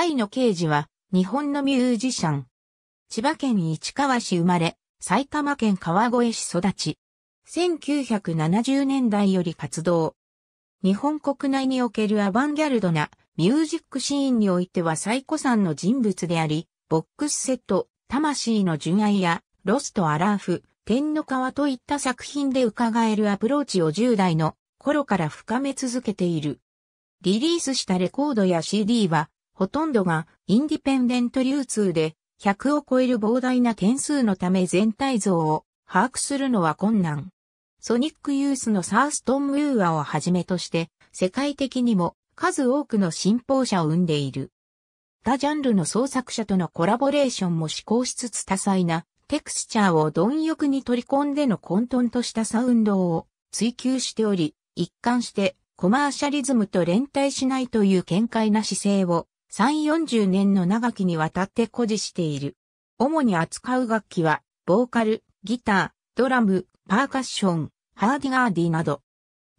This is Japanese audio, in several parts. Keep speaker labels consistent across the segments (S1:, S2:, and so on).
S1: 愛の刑事は、日本のミュージシャン。千葉県市川市生まれ、埼玉県川越市育ち。1970年代より活動。日本国内におけるアバンギャルドなミュージックシーンにおいては最古参の人物であり、ボックスセット、魂の純愛や、ロストアラーフ、天の川といった作品で伺えるアプローチを10代の頃から深め続けている。リリースしたレコードや CD はほとんどがインディペンデント流通で、100を超える膨大な点数のため全体像を把握するのは困難。ソニックユースのサーストン・ウーアをはじめとして、世界的にも数多くの信奉者を生んでいる。他ジャンルの創作者とのコラボレーションも試行しつつ多彩なテクスチャーを貪欲に取り込んでの混沌としたサウンドを追求しており、一貫してコマーシャリズムと連帯しないという見解な姿勢を340年の長きにわたって誇示している。主に扱う楽器は、ボーカル、ギター、ドラム、パーカッション、ハーディガーディなど。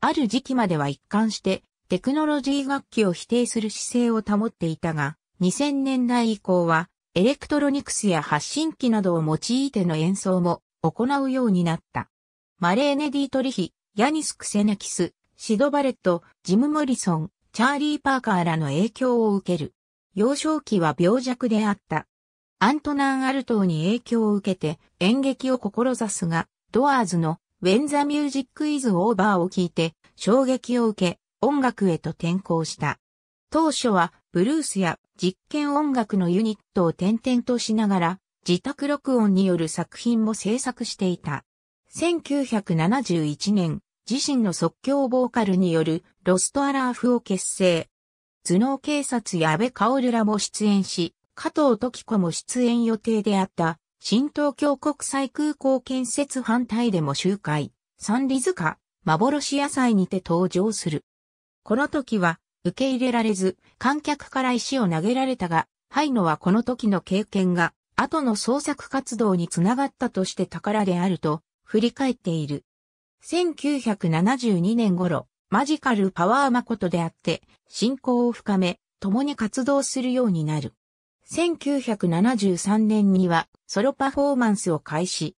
S1: ある時期までは一貫して、テクノロジー楽器を否定する姿勢を保っていたが、2000年代以降は、エレクトロニクスや発信機などを用いての演奏も行うようになった。マレーネ・ディートリヒ、ヤニス・クセネキス、シド・バレット、ジム・モリソン、チャーリー・パーカーらの影響を受ける。幼少期は病弱であった。アントナン・アルトーに影響を受けて演劇を志すが、ドアーズの When the Music is Over を聞いて衝撃を受け音楽へと転向した。当初はブルースや実験音楽のユニットを転々としながら自宅録音による作品も制作していた。1971年、自身の即興ボーカルによるロストアラーフを結成。頭脳警察や安倍薫らも出演し、加藤時子も出演予定であった、新東京国際空港建設反対でも集会、三里塚、幻野菜にて登場する。この時は、受け入れられず、観客から石を投げられたが、ハイノはこの時の経験が、後の創作活動につながったとして宝であると、振り返っている。1972年頃、マジカルパワーマコとであって、信仰を深め、共に活動するようになる。1973年にはソロパフォーマンスを開始。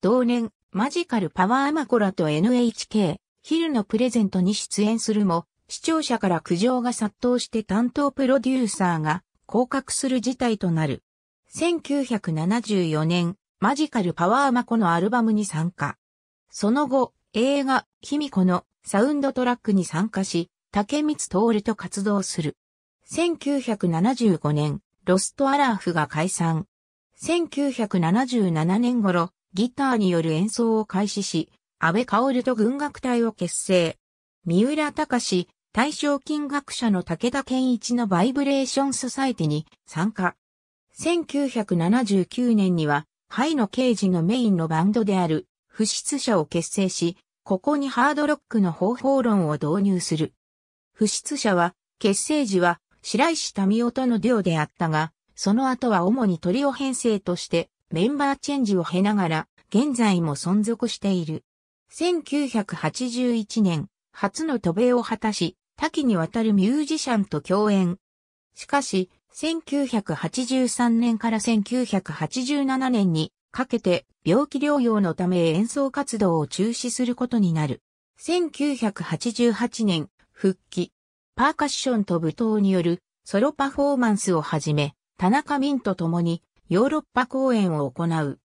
S1: 同年、マジカルパワーマコラと NHK、昼のプレゼントに出演するも、視聴者から苦情が殺到して担当プロデューサーが降格する事態となる。1974年、マジカルパワーマコのアルバムに参加。その後、映画、ヒミコのサウンドトラックに参加し、竹光徹と活動する。1975年、ロストアラーフが解散。1977年頃、ギターによる演奏を開始し、安倍薫と軍楽隊を結成。三浦隆、大賞金学者の武田健一のバイブレーションソサイティに参加。1979年には、ハイの刑事のメインのバンドである、不出者を結成し、ここにハードロックの方法論を導入する。不出者は、結成時は白石民夫とのデュオであったが、その後は主にトリオ編成としてメンバーチェンジを経ながら、現在も存続している。1981年、初の渡米を果たし、多岐にわたるミュージシャンと共演。しかし、1983年から1987年にかけて病気療養のため演奏活動を中止することになる。1988年、復帰。パーカッションと舞踏によるソロパフォーマンスをはじめ、田中民と共にヨーロッパ公演を行う。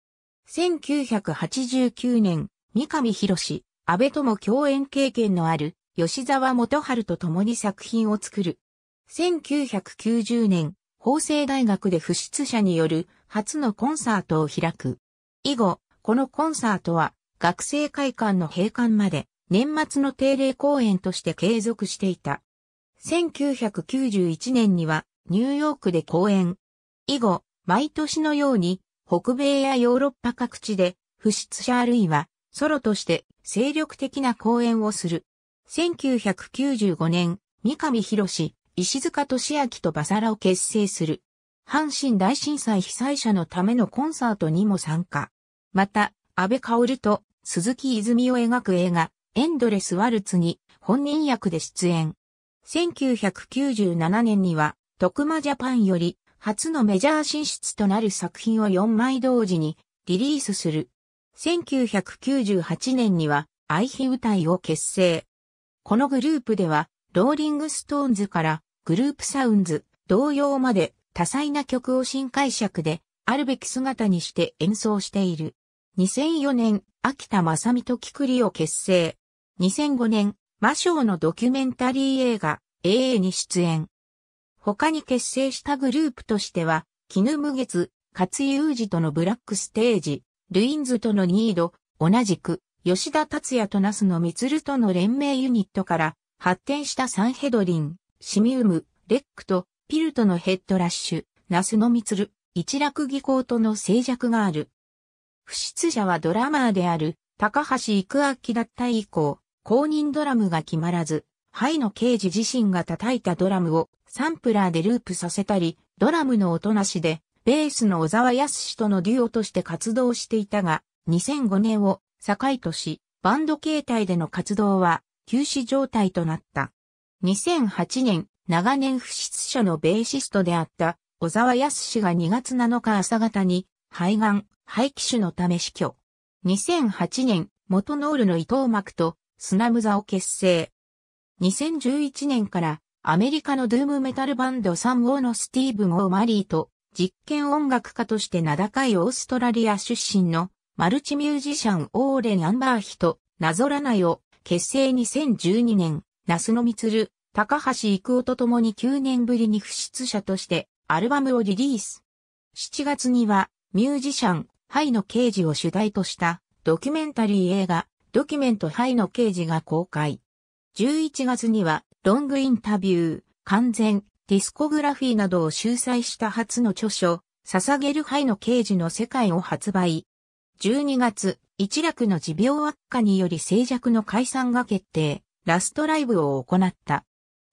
S1: 1989年、三上博士、安倍とも共演経験のある吉沢元春と共に作品を作る。1990年、法政大学で不出者による初のコンサートを開く。以後、このコンサートは学生会館の閉館まで年末の定例公演として継続していた。1991年にはニューヨークで公演。以後、毎年のように北米やヨーロッパ各地で不出者あるいはソロとして精力的な公演をする。1995年、三上博石塚俊明とバサラを結成する。阪神大震災被災者のためのコンサートにも参加。また、安倍薫と鈴木泉を描く映画、エンドレスワルツに本人役で出演。1997年には、徳間ジャパンより初のメジャー進出となる作品を4枚同時にリリースする。1998年には、愛妃舞台を結成。このグループでは、ローリングストーンズからグループサウンズ、同様まで多彩な曲を新解釈で、あるべき姿にして演奏している。2004年、秋田正美とキクリを結成。2005年、魔性のドキュメンタリー映画、AA に出演。他に結成したグループとしては、キムゲ月、勝友二とのブラックステージ、ルインズとのニード、同じく、吉田達也とナスのミツルとの連名ユニットから、発展したサンヘドリン、シミウム、レックと、ピルトのヘッドラッシュ、ナスのミツル、一落技巧との静寂がある。不出者はドラマーである、高橋育明だった以降、公認ドラムが決まらず、ハイの刑事自身が叩いたドラムをサンプラーでループさせたり、ドラムの音なしで、ベースの小沢康とのデュオとして活動していたが、2005年を境とし、バンド形態での活動は休止状態となった。2008年、長年不出所のベーシストであった小沢康が2月7日朝方に肺がん、肺気腫のため死去。2008年、元ノールの伊藤幕とスナム座を結成。2011年からアメリカのドゥームメタルバンドサムオーのスティーブン・オーマリーと実験音楽家として名高いオーストラリア出身のマルチミュージシャンオーレン・アンバーヒとなぞらないを結成2012年、ナスノミツル、高橋育夫と共に9年ぶりに不出者としてアルバムをリリース。7月にはミュージシャン、ハイの刑事を主題としたドキュメンタリー映画、ドキュメントハイの刑事が公開。11月にはロングインタビュー、完全、ディスコグラフィーなどを集載した初の著書、捧げるハイの刑事の世界を発売。12月、一楽の持病悪化により静寂の解散が決定、ラストライブを行った。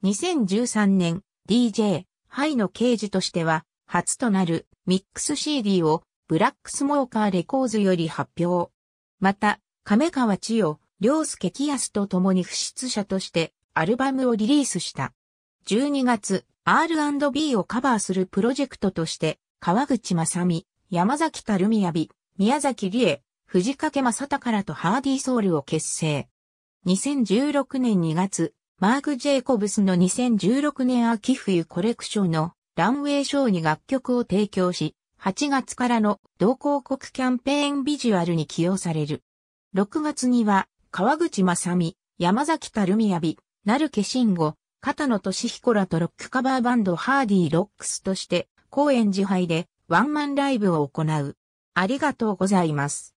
S1: 2013年、DJ、ハイの刑事としては、初となるミックス CD をブラックスモーカーレコーズより発表。また、亀川千代、良介キヤスと共に不出者としてアルバムをリリースした。12月、R&B をカバーするプロジェクトとして、川口正美、山崎たるみやび、宮崎理恵、藤掛正隆らとハーディーソウルを結成。2016年2月、マーク・ジェイコブスの2016年秋冬コレクションのランウェイショーに楽曲を提供し、8月からの同広告キャンペーンビジュアルに起用される。6月には、川口正美、山崎たるみやび、なるけしんご、片野俊彦らとロックカバーバンドハーディーロックスとして、公演自敗でワンマンライブを行う。ありがとうございます。